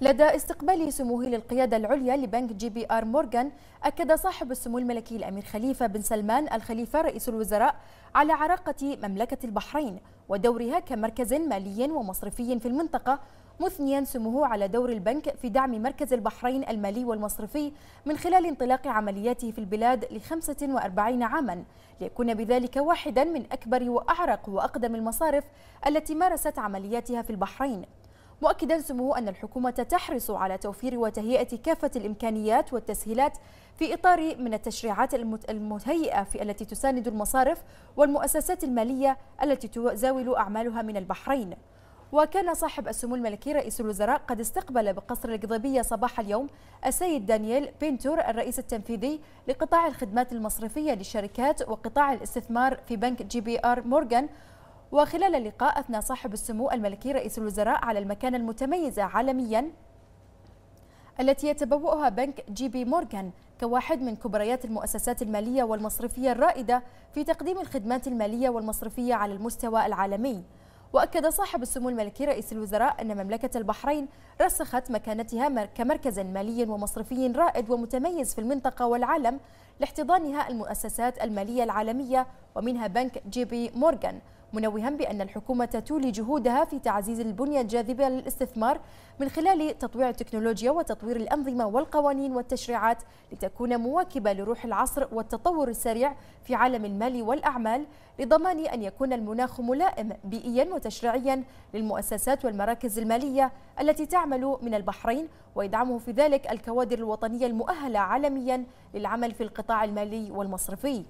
لدى استقبال سموه للقيادة العليا لبنك جي بي آر مورغان أكد صاحب السمو الملكي الأمير خليفة بن سلمان الخليفة رئيس الوزراء على عراقة مملكة البحرين ودورها كمركز مالي ومصرفي في المنطقة مثنيا سموه على دور البنك في دعم مركز البحرين المالي والمصرفي من خلال انطلاق عملياته في البلاد ل 45 عاما ليكون بذلك واحدا من أكبر وأعرق وأقدم المصارف التي مارست عملياتها في البحرين مؤكدا سموه أن الحكومة تحرص على توفير وتهيئة كافة الإمكانيات والتسهيلات في إطار من التشريعات المهيئة في التي تساند المصارف والمؤسسات المالية التي تزاول أعمالها من البحرين وكان صاحب السمو الملكي رئيس الوزراء قد استقبل بقصر القضبية صباح اليوم السيد دانييل بينتور الرئيس التنفيذي لقطاع الخدمات المصرفية للشركات وقطاع الاستثمار في بنك جي بي آر مورغان وخلال اللقاء أثنى صاحب السمو الملكي رئيس الوزراء على المكانة المتميزة عالميا التي يتبوأها بنك جي بي مورغان كواحد من كبريات المؤسسات المالية والمصرفية الرائدة في تقديم الخدمات المالية والمصرفية على المستوى العالمي وأكد صاحب السمو الملكي رئيس الوزراء أن مملكة البحرين رسخت مكانتها كمركز مالي ومصرفي رائد ومتميز في المنطقة والعالم لاحتضانها المؤسسات المالية العالمية ومنها بنك جي بي مورغان منوها بأن الحكومة تولي جهودها في تعزيز البنية الجاذبة للاستثمار من خلال تطويع التكنولوجيا وتطوير الأنظمة والقوانين والتشريعات لتكون مواكبة لروح العصر والتطور السريع في عالم المال والأعمال لضمان أن يكون المناخ ملائم بيئيا وتشريعيا للمؤسسات والمراكز المالية التي تعمل من البحرين ويدعمه في ذلك الكوادر الوطنية المؤهلة عالميا للعمل في القطاع المالي والمصرفي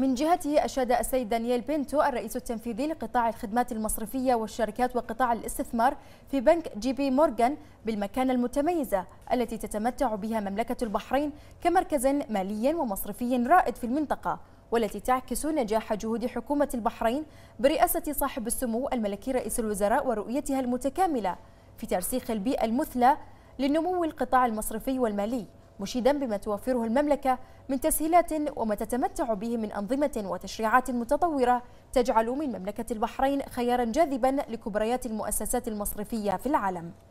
من جهته أشاد السيد دانييل بينتو الرئيس التنفيذي لقطاع الخدمات المصرفية والشركات وقطاع الاستثمار في بنك جي بي مورغان بالمكانة المتميزة التي تتمتع بها مملكة البحرين كمركز مالي ومصرفي رائد في المنطقة والتي تعكس نجاح جهود حكومة البحرين برئاسة صاحب السمو الملكي رئيس الوزراء ورؤيتها المتكاملة في ترسيخ البيئة المثلى لنمو القطاع المصرفي والمالي مشيدا بما توفره المملكة من تسهيلات وما تتمتع به من أنظمة وتشريعات متطورة تجعل من مملكة البحرين خيارا جاذبا لكبريات المؤسسات المصرفية في العالم